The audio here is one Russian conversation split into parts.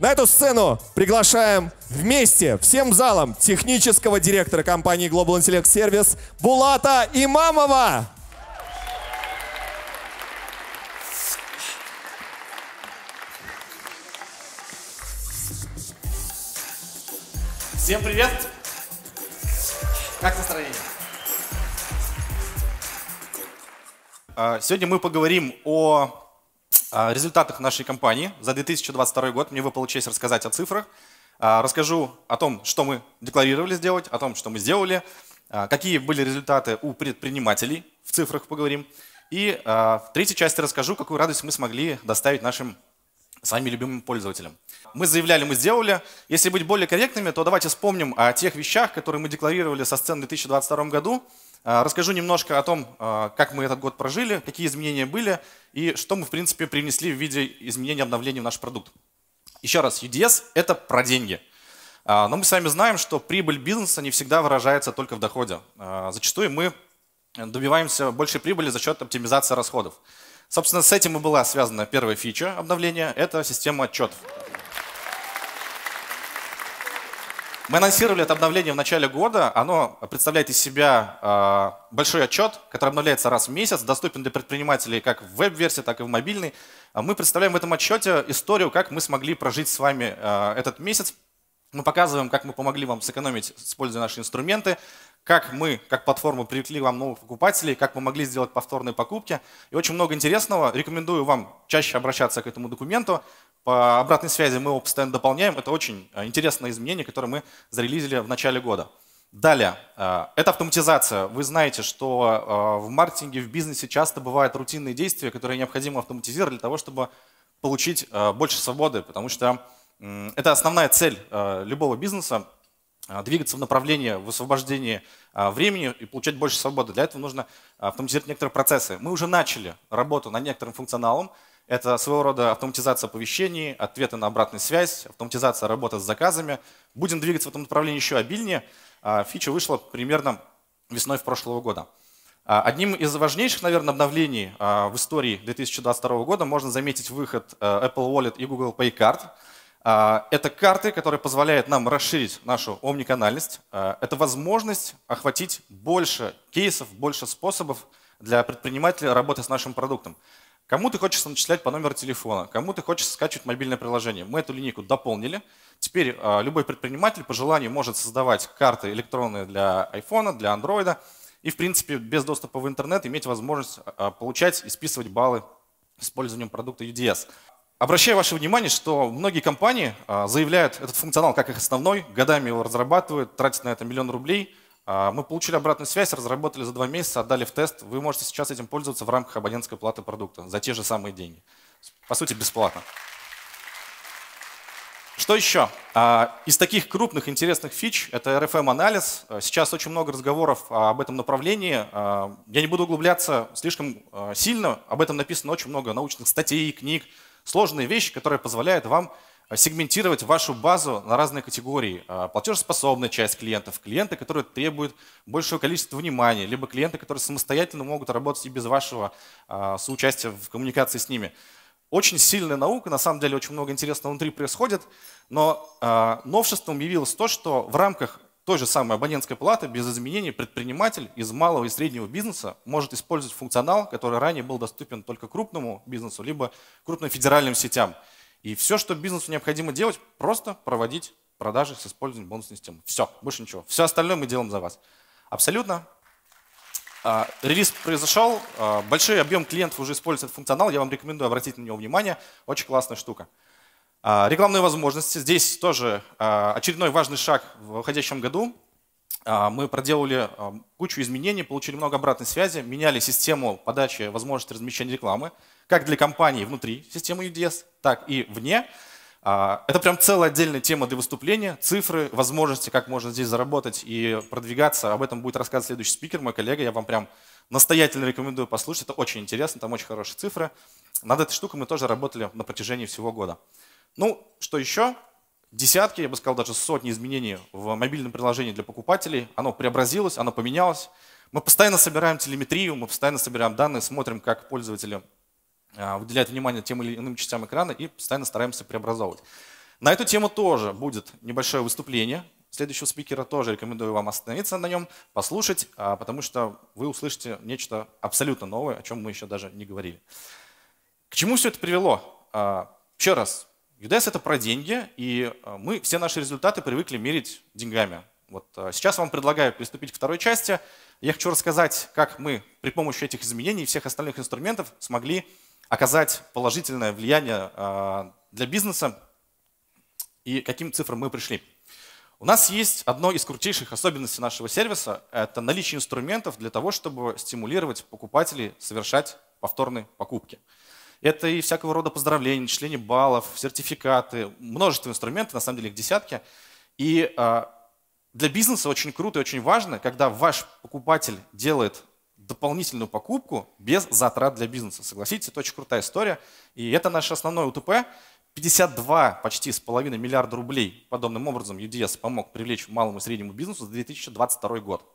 На эту сцену приглашаем вместе всем залом технического директора компании Global Intellect Service Булата Имамова. Всем привет! Как настроение? А, сегодня мы поговорим о результатах нашей компании за 2022 год. Мне выпало честь рассказать о цифрах. Расскажу о том, что мы декларировали сделать, о том, что мы сделали, какие были результаты у предпринимателей, в цифрах поговорим. И в третьей части расскажу, какую радость мы смогли доставить нашим своими любимым пользователям. Мы заявляли, мы сделали. Если быть более корректными, то давайте вспомним о тех вещах, которые мы декларировали со сцен в 2022 году, а, расскажу немножко о том, а, как мы этот год прожили, какие изменения были и что мы, в принципе, привнесли в виде изменений, обновлений в наш продукт. Еще раз, UDS – это про деньги. А, но мы с вами знаем, что прибыль бизнеса не всегда выражается только в доходе. Зачастую мы добиваемся большей прибыли за счет оптимизации расходов. Собственно, с этим и была связана первая фича обновления – это система отчетов. Мы анонсировали это обновление в начале года. Оно представляет из себя а, большой отчет, который обновляется раз в месяц, доступен для предпринимателей как в веб-версии, так и в мобильной. А мы представляем в этом отчете историю, как мы смогли прожить с вами а, этот месяц. Мы показываем, как мы помогли вам сэкономить, используя наши инструменты, как мы, как платформа, привлекли вам новых покупателей, как мы могли сделать повторные покупки. И очень много интересного. Рекомендую вам чаще обращаться к этому документу. По обратной связи мы его постоянно дополняем. Это очень э, интересное изменение, которое мы зарелизили в начале года. Далее, э, это автоматизация. Вы знаете, что э, в маркетинге, в бизнесе часто бывают рутинные действия, которые необходимо автоматизировать для того, чтобы получить больше свободы, потому что это основная цель любого бизнеса а, двигаться в направлении высвобождения а, времени и получать больше свободы. Для этого нужно а, автоматизировать некоторые процессы. Мы уже начали работу над некоторым функционалом. Это своего рода автоматизация оповещений, ответы на обратную связь, автоматизация работы с заказами. Будем двигаться в этом направлении еще обильнее. Фича вышла примерно весной прошлого года. Одним из важнейших, наверное, обновлений в истории 2022 года можно заметить выход Apple Wallet и Google Pay Card. А, это карты, которые позволяют нам расширить нашу омниканальность. А, это возможность охватить больше кейсов, больше способов для предпринимателя работы с нашим продуктом. Кому ты хочешь начислять по номеру телефона, кому ты хочешь скачивать мобильное приложение. Мы эту линейку дополнили. Теперь а, любой предприниматель по желанию может создавать карты электронные для iPhone, для Android и, в принципе, без доступа в интернет иметь возможность получать и списывать баллы с использованием продукта UDS. Обращаю ваше внимание, что многие компании а, заявляют этот функционал как их основной, годами его разрабатывают, тратят на это миллион рублей. А, мы получили обратную связь, разработали за два месяца, отдали в тест. Вы можете сейчас этим пользоваться в рамках абонентской платы продукта за те же самые деньги. По сути, бесплатно. Что еще? А, из таких крупных интересных фич это RFM-анализ. Эм сейчас очень много разговоров об этом направлении. Я не буду углубляться слишком сильно. Об этом написано очень много научных статей, книг сложные вещи, которые позволяют вам э, сегментировать вашу базу на разные категории. Э, платежеспособная часть клиентов, клиенты, которые требуют большего количества внимания, либо клиенты, которые самостоятельно могут работать и без вашего э, соучастия в коммуникации с ними. Очень сильная наука, на самом деле очень много интересного внутри происходит, но новшеством явилось то, что в рамках той же самой абонентской платы без изменений предприниматель из малого и среднего бизнеса может использовать функционал, который ранее был доступен только крупному бизнесу, либо крупным федеральным сетям. И все, что бизнесу необходимо делать, просто проводить продажи с использованием бонусной системы. Все, больше ничего. Все остальное мы делаем за вас. Абсолютно. А, релиз произошел, а, большой объем клиентов уже использует этот функционал, я вам рекомендую обратить на него внимание, очень классная штука. А, рекламные возможности. Здесь тоже а, очередной важный шаг в выходящем году. А, мы проделали кучу изменений, получили много обратной связи, меняли систему подачи возможности размещения рекламы, как для компаний внутри системы UDS, так и вне. Это прям целая отдельная тема для выступления. Цифры, возможности, как можно здесь заработать и продвигаться. Об этом будет рассказывать следующий спикер, мой коллега. Я вам прям настоятельно рекомендую послушать. Это очень интересно, там очень хорошие цифры. Над этой штукой мы тоже работали на протяжении всего года. Ну, что еще? Десятки, я бы сказал, даже сотни изменений в мобильном приложении для покупателей. Оно преобразилось, оно поменялось. Мы постоянно собираем телеметрию, мы постоянно собираем данные, смотрим, как пользователи а, выделяют внимание тем или иным частям экрана и постоянно стараемся преобразовывать. На эту тему тоже будет небольшое выступление следующего спикера. Тоже рекомендую вам остановиться на нем, послушать, а, потому что вы услышите нечто абсолютно новое, о чем мы еще даже не говорили. К чему все это привело? А, еще раз, UDS это про деньги, и э, мы все наши результаты привыкли мерить деньгами. Вот э, сейчас вам предлагаю приступить к второй части. Я хочу рассказать, как мы при помощи этих изменений и всех остальных инструментов смогли оказать положительное влияние э, для бизнеса и каким цифрам мы пришли. У нас есть одно из крутейших особенностей нашего сервиса – это наличие инструментов для того, чтобы стимулировать покупателей совершать повторные покупки. Это и всякого рода поздравления, начисление баллов, сертификаты, множество инструментов, на самом деле их десятки. И а, для бизнеса очень круто и очень важно, когда ваш покупатель делает дополнительную покупку без затрат для бизнеса. Согласитесь, это очень крутая история. И это наше основное УТП. 52 почти с половиной миллиарда рублей подобным образом UDS помог привлечь малому и среднему бизнесу за 2022 год.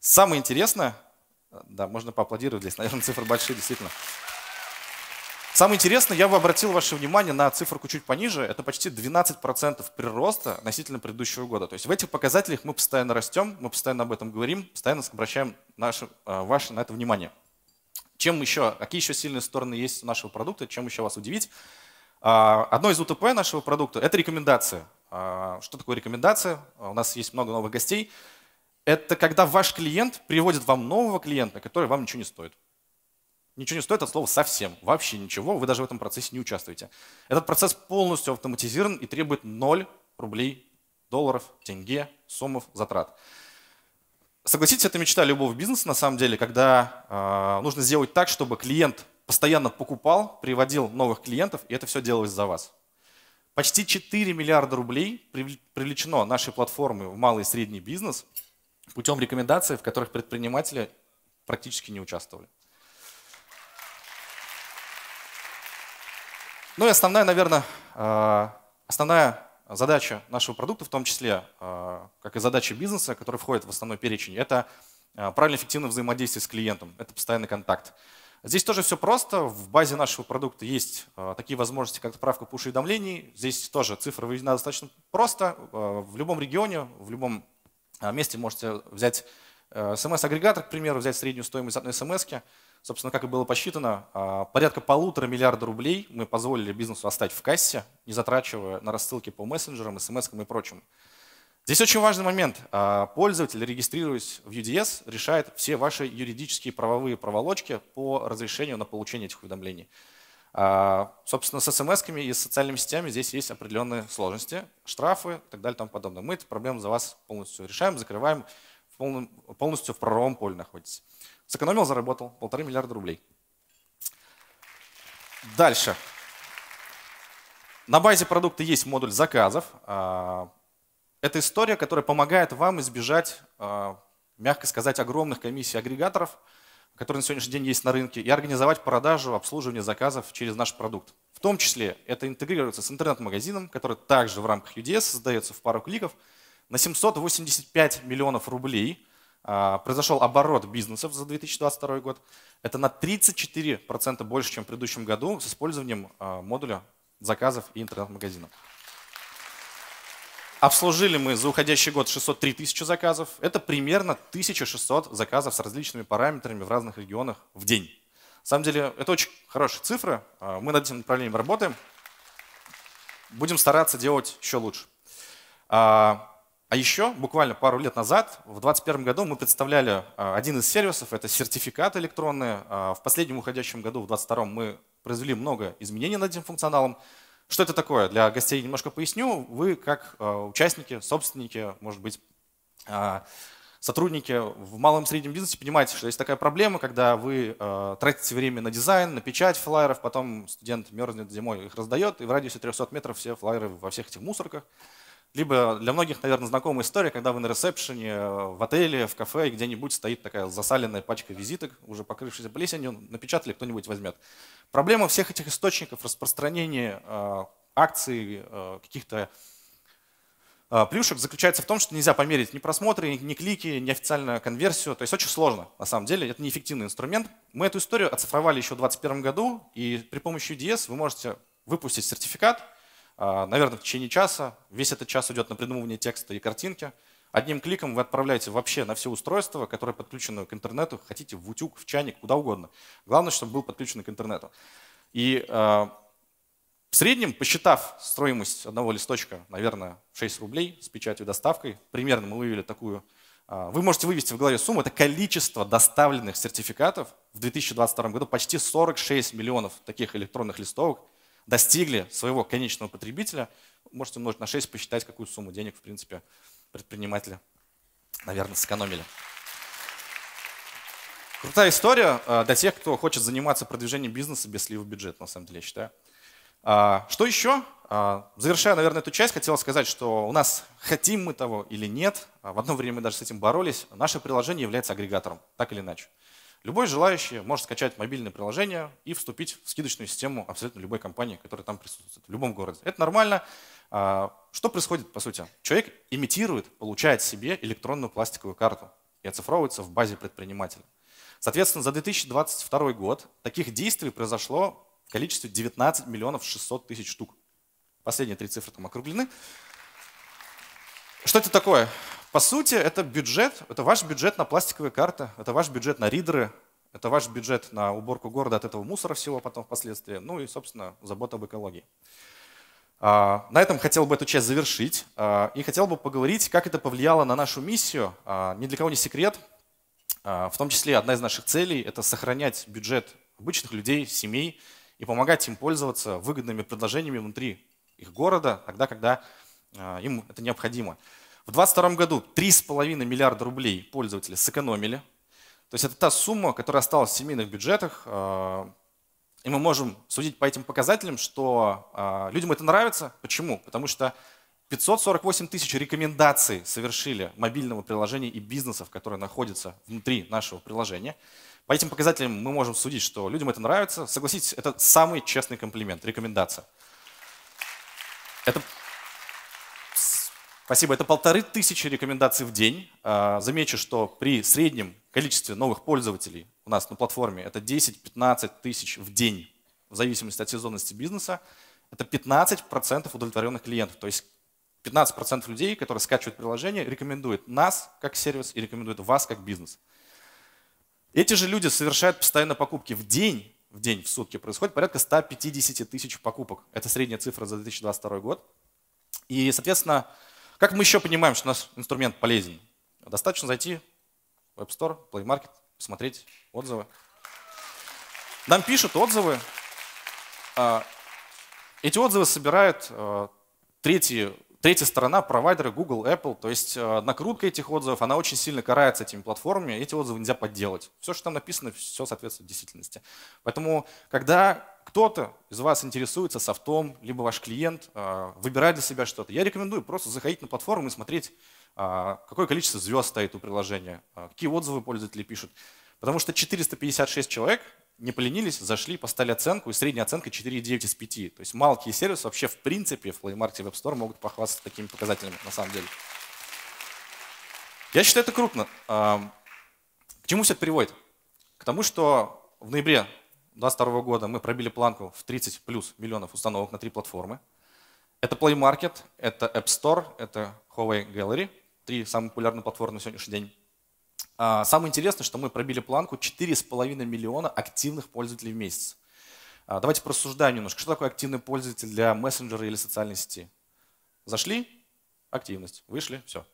Самое интересное, да, можно поаплодировать здесь, наверное, цифры большие, действительно. Самое интересное, я бы обратил ваше внимание на циферку чуть пониже. Это почти 12% прироста относительно предыдущего года. То есть в этих показателях мы постоянно растем, мы постоянно об этом говорим, постоянно обращаем наше, э, ваше на это внимание. Чем еще, какие еще сильные стороны есть у нашего продукта, чем еще вас удивить? А, одно из УТП нашего продукта – это рекомендация. А, что такое рекомендация? У нас есть много новых гостей. Это когда ваш клиент приводит вам нового клиента, который вам ничего не стоит. Ничего не стоит от слова совсем, вообще ничего, вы даже в этом процессе не участвуете. Этот процесс полностью автоматизирован и требует 0 рублей, долларов, тенге, суммов затрат. Согласитесь, это мечта любого бизнеса на самом деле, когда э, нужно сделать так, чтобы клиент постоянно покупал, приводил новых клиентов, и это все делалось за вас. Почти 4 миллиарда рублей привлечено нашей платформой в малый и средний бизнес путем рекомендаций, в которых предприниматели практически не участвовали. Ну и основная, наверное, э, основная задача нашего продукта, в том числе, э, как и задача бизнеса, который входит в основной перечень, это э, правильно эффективное взаимодействие с клиентом, это постоянный контакт. Здесь тоже все просто. В базе нашего продукта есть такие возможности, как отправка пуш-уведомлений. Здесь тоже цифра выведена достаточно просто. В любом регионе, в любом месте можете взять смс-агрегатор, к примеру, взять среднюю стоимость одной смс -ки, Собственно, как и было посчитано, а, порядка полутора миллиарда рублей мы позволили бизнесу остать в кассе, не затрачивая на рассылки по мессенджерам, смс и прочему. Здесь очень важный момент. А, пользователь, регистрируясь в UDS, решает все ваши юридические правовые проволочки по разрешению на получение этих уведомлений. А, собственно, с смс и с социальными сетями здесь есть определенные сложности, штрафы и так далее и тому подобное. Мы эту проблему за вас полностью решаем, закрываем, полностью в правовом поле находитесь. Сэкономил, заработал полторы миллиарда рублей. Дальше. На базе продукта есть модуль заказов. А, это история, которая помогает вам избежать, а, мягко сказать, огромных комиссий агрегаторов, которые на сегодняшний день есть на рынке, и организовать продажу, обслуживание заказов через наш продукт. В том числе это интегрируется с интернет-магазином, который также в рамках UDS создается в пару кликов, на 785 миллионов рублей – а, произошел оборот бизнесов за 2022 год. Это на 34% больше, чем в предыдущем году с использованием а, модуля заказов и интернет-магазинов. Обслужили мы за уходящий год 603 тысячи заказов. Это примерно 1600 заказов с различными параметрами в разных регионах в день. На самом деле, это очень хорошие цифры. А, мы над этим направлением работаем. Будем стараться делать еще лучше. А еще буквально пару лет назад, в 2021 году, мы представляли а, один из сервисов, это сертификаты электронные. А, в последнем уходящем году, в 2022, мы произвели много изменений над этим функционалом. Что это такое? Для гостей немножко поясню. Вы как а, участники, собственники, может быть, сотрудники в малом и среднем бизнесе понимаете, что есть такая проблема, когда вы э, тратите время на дизайн, на печать флайеров, потом студент мерзнет зимой, их раздает, и в радиусе 300 метров все флайеры во всех этих мусорках. Либо для многих, наверное, знакомая история, когда вы на ресепшене э, в отеле, в кафе, где-нибудь стоит такая засаленная пачка визиток, уже покрывшаяся плесенью, напечатали, кто-нибудь возьмет. Проблема всех этих источников распространения э, акций, э, каких-то э, плюшек заключается в том, что нельзя померить ни просмотры, ни клики, ни официальную конверсию. То есть очень сложно, на самом деле. Это неэффективный инструмент. Мы эту историю оцифровали еще в 2021 году, и при помощи UDS вы можете выпустить сертификат – а, наверное, в течение часа, весь этот час идет на придумывание текста и картинки. Одним кликом вы отправляете вообще на все устройства, которые подключены к интернету, хотите в утюг, в чайник, куда угодно. Главное, чтобы был подключен к интернету. И а, в среднем, посчитав стоимость одного листочка, наверное, 6 рублей с печатью и доставкой, примерно мы вывели такую, а, вы можете вывести в голове сумму, это количество доставленных сертификатов в 2022 году, почти 46 миллионов таких электронных листовок, достигли своего конечного потребителя, можете умножить на 6, посчитать, какую сумму денег, в принципе, предприниматели, наверное, сэкономили. Крутая история э, для тех, кто хочет заниматься продвижением бизнеса без слива бюджета, на самом деле, я считаю. А, что еще? А, завершая, наверное, эту часть, хотел сказать, что у нас, хотим мы того или нет, а, в одно время мы даже с этим боролись, наше приложение является агрегатором, так или иначе. Любой желающий может скачать мобильное приложение и вступить в скидочную систему абсолютно любой компании, которая там присутствует, в любом городе. Это нормально. А, что происходит, по сути? Человек имитирует, получает себе электронную пластиковую карту и оцифровывается в базе предпринимателя. Соответственно, за 2022 год таких действий произошло в количестве 19 миллионов 600 тысяч штук. Последние три цифры там округлены. Что это такое? По сути, это бюджет, это ваш бюджет на пластиковые карты, это ваш бюджет на ридеры, это ваш бюджет на уборку города от этого мусора всего потом впоследствии, ну и, собственно, забота об экологии. А, на этом хотел бы эту часть завершить а, и хотел бы поговорить, как это повлияло на нашу миссию. А, ни для кого не секрет, в том числе одна из наших целей – это сохранять бюджет обычных людей, семей и помогать им пользоваться выгодными предложениями внутри их города, тогда, когда им это необходимо. В 2022 году 3,5 миллиарда рублей пользователи сэкономили. То есть это та сумма, которая осталась в семейных бюджетах. А, и мы можем судить по этим показателям, что а, людям это нравится. Почему? Потому что 548 тысяч рекомендаций совершили мобильного приложения и бизнесов, которые находятся внутри нашего приложения. По этим показателям мы можем судить, что людям это нравится. Согласитесь, это самый честный комплимент, рекомендация. Это Спасибо. Это полторы тысячи рекомендаций в день. А, замечу, что при среднем количестве новых пользователей у нас на платформе это 10-15 тысяч в день, в зависимости от сезонности бизнеса. Это 15% удовлетворенных клиентов. То есть 15% людей, которые скачивают приложение, рекомендуют нас как сервис и рекомендуют вас как бизнес. Эти же люди совершают постоянно покупки в день, в день, в сутки происходит порядка 150 тысяч покупок. Это средняя цифра за 2022 год. И, соответственно, как мы еще понимаем, что наш инструмент полезен? Достаточно зайти в App Store, Play Market, посмотреть отзывы. Нам пишут отзывы. А, эти отзывы собирают а, третьи, третья сторона, провайдеры Google, Apple. То есть а, накрутка этих отзывов, она очень сильно карается этими платформами. Эти отзывы нельзя подделать. Все, что там написано, все соответствует действительности. Поэтому, когда кто-то из вас интересуется софтом, либо ваш клиент а, выбирает для себя что-то, я рекомендую просто заходить на платформу и смотреть, а, какое количество звезд стоит у приложения, а, какие отзывы пользователи пишут. Потому что 456 человек не поленились, зашли, поставили оценку, и средняя оценка 4,9 из 5. То есть малкие сервисы вообще в принципе в Play Market и Web Store могут похвастаться такими показателями на самом деле. Я считаю это крупно. К чему все это приводит? К тому, что в ноябре 2022 года мы пробили планку в 30 плюс миллионов установок на три платформы. Это Play Market, это App Store, это Huawei Gallery, три самые популярные платформы на сегодняшний день. А, самое интересное, что мы пробили планку 4,5 миллиона активных пользователей в месяц. А, давайте просуждаем немножко, что такое активный пользователь для мессенджера или социальной сети. Зашли, активность, вышли, все.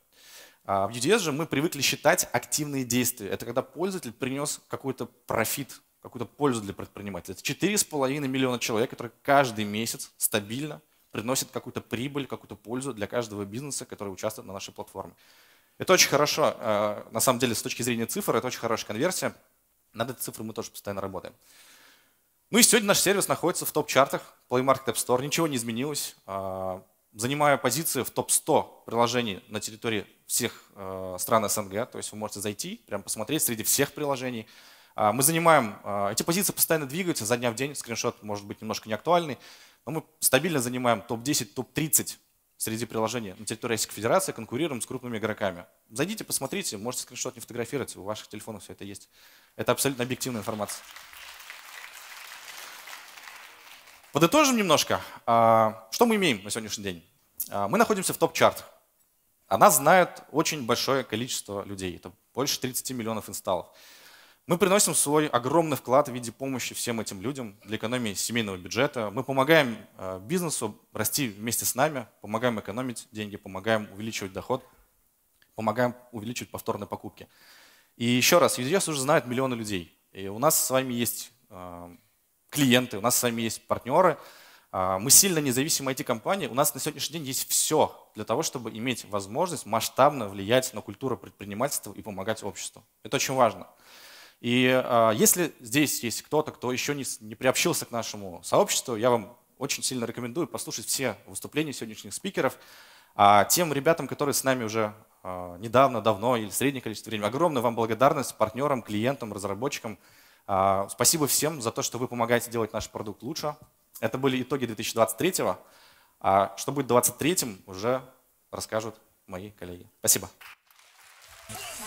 А, в UDS же мы привыкли считать активные действия. Это когда пользователь принес какой-то профит какую-то пользу для предпринимателя. Это 4,5 миллиона человек, которые каждый месяц стабильно приносят какую-то прибыль, какую-то пользу для каждого бизнеса, который участвует на нашей платформе. Это очень хорошо, э, на самом деле, с точки зрения цифр, это очень хорошая конверсия. Над этой цифрой мы тоже постоянно работаем. Ну и сегодня наш сервис находится в топ-чартах Play Market App Store. Ничего не изменилось. Э, занимая позиции в топ-100 приложений на территории всех э, стран СНГ. То есть вы можете зайти, прям посмотреть среди всех приложений – а, мы занимаем, а, эти позиции постоянно двигаются за дня в день, скриншот может быть немножко не актуальный, но мы стабильно занимаем топ-10, топ-30 среди приложений на территории Российской Федерации, конкурируем с крупными игроками. Зайдите, посмотрите, можете скриншот не фотографировать, у ваших телефонов все это есть. Это абсолютно объективная информация. Подытожим немножко, а, что мы имеем на сегодняшний день. Мы находимся в топ-чарт. Она знает очень большое количество людей, это больше 30 миллионов инсталлов. Мы приносим свой огромный вклад в виде помощи всем этим людям для экономии семейного бюджета. Мы помогаем э, бизнесу расти вместе с нами, помогаем экономить деньги, помогаем увеличивать доход, помогаем увеличивать повторные покупки. И еще раз, UDS уже знают миллионы людей. И у нас с вами есть э, клиенты, у нас с вами есть партнеры. А, мы сильно независимая IT-компания. У нас на сегодняшний день есть все для того, чтобы иметь возможность масштабно влиять на культуру предпринимательства и помогать обществу. Это очень важно. И а, если здесь есть кто-то, кто еще не, не приобщился к нашему сообществу, я вам очень сильно рекомендую послушать все выступления сегодняшних спикеров. А тем ребятам, которые с нами уже а, недавно, давно или среднее количество времени, огромная вам благодарность партнерам, клиентам, разработчикам. А, спасибо всем за то, что вы помогаете делать наш продукт лучше. Это были итоги 2023 -го. А что будет 23-м, уже расскажут мои коллеги. Спасибо. Спасибо.